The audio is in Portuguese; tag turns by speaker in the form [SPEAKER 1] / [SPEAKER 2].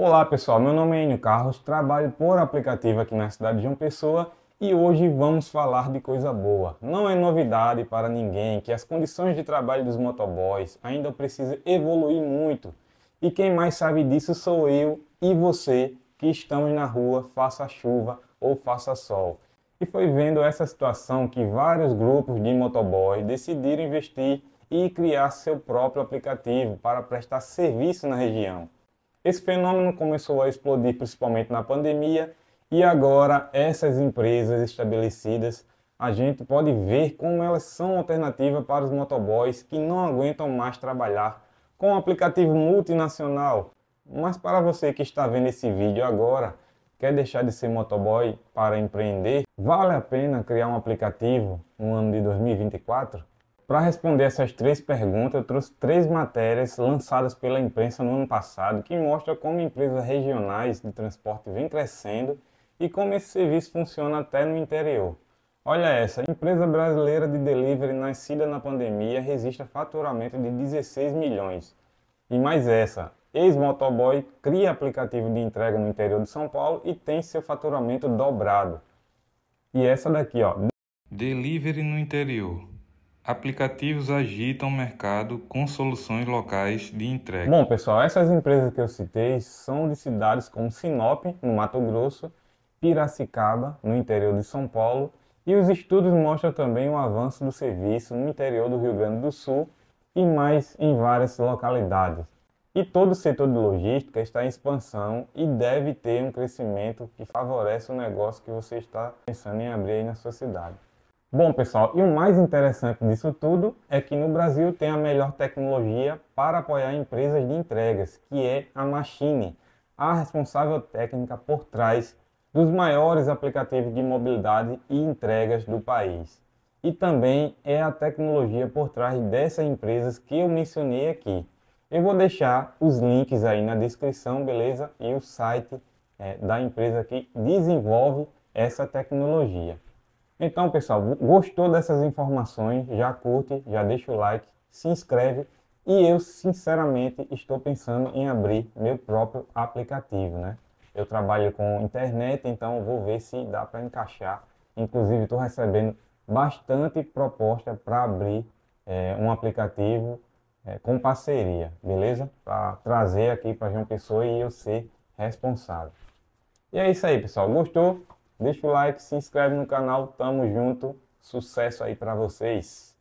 [SPEAKER 1] Olá pessoal, meu nome é Enio Carlos, trabalho por aplicativo aqui na cidade de João Pessoa e hoje vamos falar de coisa boa. Não é novidade para ninguém que as condições de trabalho dos motoboys ainda precisam evoluir muito. E quem mais sabe disso sou eu e você que estamos na rua, faça chuva ou faça sol. E foi vendo essa situação que vários grupos de motoboys decidiram investir e criar seu próprio aplicativo para prestar serviço na região. Esse fenômeno começou a explodir principalmente na pandemia e agora essas empresas estabelecidas, a gente pode ver como elas são alternativa para os motoboys que não aguentam mais trabalhar com um aplicativo multinacional. Mas para você que está vendo esse vídeo agora, quer deixar de ser motoboy para empreender, vale a pena criar um aplicativo no ano de 2024? Para responder essas três perguntas, eu trouxe três matérias lançadas pela imprensa no ano passado que mostram como empresas regionais de transporte vêm crescendo e como esse serviço funciona até no interior. Olha essa, empresa brasileira de delivery nascida na pandemia resiste a faturamento de 16 milhões. E mais essa, ex-motoboy cria aplicativo de entrega no interior de São Paulo e tem seu faturamento dobrado. E essa daqui, ó. Delivery no interior Aplicativos agitam o mercado com soluções locais de entrega. Bom, pessoal, essas empresas que eu citei são de cidades como Sinop, no Mato Grosso, Piracicaba, no interior de São Paulo, e os estudos mostram também o avanço do serviço no interior do Rio Grande do Sul e mais em várias localidades. E todo o setor de logística está em expansão e deve ter um crescimento que favorece o negócio que você está pensando em abrir aí na sua cidade. Bom, pessoal, e o mais interessante disso tudo é que no Brasil tem a melhor tecnologia para apoiar empresas de entregas, que é a Machine, a responsável técnica por trás dos maiores aplicativos de mobilidade e entregas do país. E também é a tecnologia por trás dessas empresas que eu mencionei aqui. Eu vou deixar os links aí na descrição, beleza? E o site é, da empresa que desenvolve essa tecnologia. Então, pessoal, gostou dessas informações? Já curte, já deixa o like, se inscreve. E eu, sinceramente, estou pensando em abrir meu próprio aplicativo, né? Eu trabalho com internet, então vou ver se dá para encaixar. Inclusive, estou recebendo bastante proposta para abrir é, um aplicativo é, com parceria, beleza? Para trazer aqui para João Pessoa e eu ser responsável. E é isso aí, pessoal. Gostou? Deixa o like, se inscreve no canal, tamo junto, sucesso aí para vocês.